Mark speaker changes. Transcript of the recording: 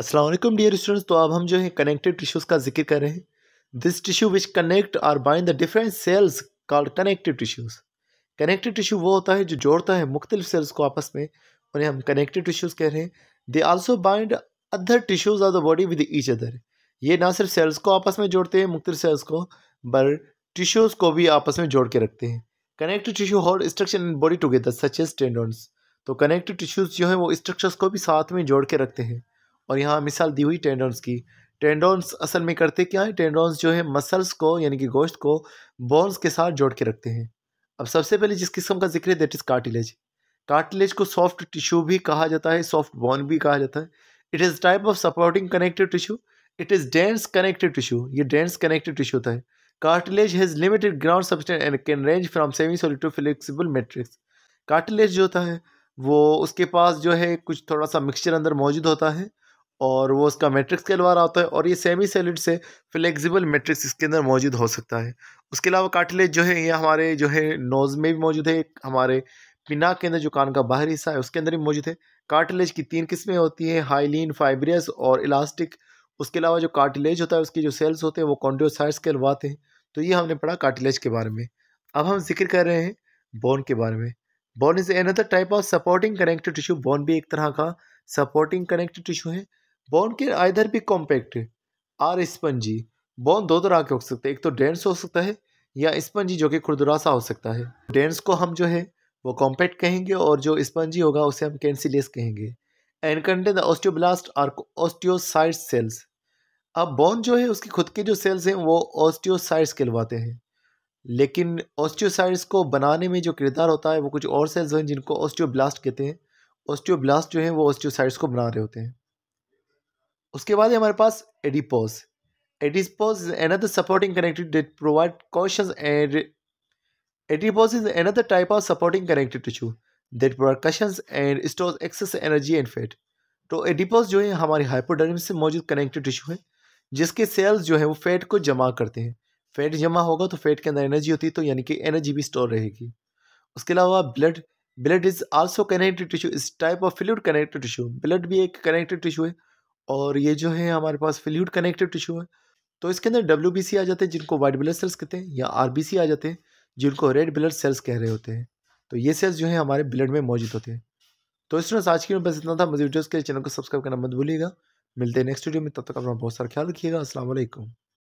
Speaker 1: Aslam dear students तो अब हम जो है कनेक्टेड टिश्यूज़ का जिक्र कर रहे हैं दिस टिश्यू विच कनेक्ट और bind the different cells called connective tissues connective tissue वो होता है जो जोड़ता है मुख्तलिफ सेल्स को आपस में उन्हें हम कनेक्टिव टिश्यूज़ कह रहे हैं they also bind other tissues of the body with each other ये ना सिर्फ सेल्स को आपस में जोड़ते हैं मुख्तलि सेल्स को बल टिश्यूज़ को भी आपस में जोड़ के रखते हैं connective tissue hold structure in body together such tendons तो कनेक्टिव टिश्यूज़ जो है वो स्ट्रक्चर्स को भी साथ में जोड़ के रखते हैं और यहाँ मिसाल दी हुई टेंडोन्स की टेंडोन्स असल में करते क्या है टेंडोन्स जो है मसल्स को यानी कि गोश्त को बोन्स के साथ जोड़ के रखते हैं अब सबसे पहले जिस किस्म का जिक्र है दैट इज़ कार्टिलेज कार्टिलेज को सॉफ्ट टिश्यू भी कहा जाता है सॉफ्ट बोन भी कहा जाता है it is type of supporting connective tissue it is dense connective tissue ये डेंस कनेक्टिव टिश्यू होता है cartilage has limited ground substance and can range from semi solid to flexible matrix cartilage जो होता है वो उसके पास जो है कुछ थोड़ा सा मिक्सचर अंदर मौजूद होता है और वो उसका मैट्रिक्स के अलावा होता है और ये सेमी सेलिड से फ्लेक्सिबल मैट्रिक्स इसके अंदर मौजूद हो सकता है उसके अलावा काटलेज जो है ये हमारे जो है नोज़ में भी मौजूद है हमारे पिना के अंदर जो कान का बाहरी हिस्सा है उसके अंदर भी मौजूद है काटलेज की तीन किस्में होती हैं हाइलिन फाइब्रियस और इलास्टिक उसके अलावा जो काटलेज होता है उसकी जो सेल्स होते हैं वो कॉन्ड्रोसाइड्स कहलवाते हैं तो ये हमने पढ़ा काटलेज के बारे में अब हम जिक्र कर रहे हैं बोन के बारे में bone is another type of supporting connective tissue bone भी एक तरह का सपोर्टिंग कनेक्टिव टिश्यू है बोन के आइधर भी कॉम्पैक्ट आर स्पंजी बोन दो तरह के हो सकते हैं एक तो डेंस हो सकता है या स्पंजी जो कि खुरदुरा सा हो सकता है डेंस को हम जो है वो कॉम्पैक्ट कहेंगे और जो स्पंजी होगा उसे हम कैंसिलियस कहेंगे and contain the osteoblast or osteocyte cells अब बोन जो है उसकी खुद के जो सेल्स हैं वो ऑस्टियोसाइट्स कहलवाते हैं लेकिन ऑस्टियोसाइट्स को बनाने में जो किरदार होता है वो कुछ और सेल्स हैं जिनको ऑस्टियोब्लास्ट कहते हैं ऑस्टियोब्लास्ट जो है वो ऑस्टियोसाइट्स को बना रहे होते हैं उसके बाद हमारे पास adipose adipose is another supporting connective that provide cushion and adipose is another type of supporting connective tissue that provide cushion and store excess energy and fat तो एडिपोज जो है हमारे हाइपोडर्म से मौजूद कनेक्टिव टिश्यू है जिसके सेल्स जो है वो फैट को जमा करते हैं फैट जमा होगा तो फैट के अंदर एनर्जी होती है तो यानी कि एनर्जी भी स्टोर रहेगी उसके अलावा blood blood is also connective tissue इस type of fluid connective tissue blood भी एक कनेक्टिव टिश्यू है और ये जो है हमारे पास फिल्यूड कनेक्टिव टिश्यू है तो इसके अंदर डब्ल्यू आ जाते हैं जिनको वाइट ब्लड सेल्स कहते हैं या आर आ जाते हैं जिनको रेड ब्लड सेल्स कह रहे होते हैं तो ये सेल्स जो है हमारे ब्लड में मौजूद होते हैं तो स्टूडेंट्स आज की बस इतना था मुझे वीडियोज़ के चैनल को सब्सक्राइब करना मत भूलिएगा मिलते हैं नेक्स्ट वीडियो में तब तक अपना बहुत सारा ख्याल रखिएगा असल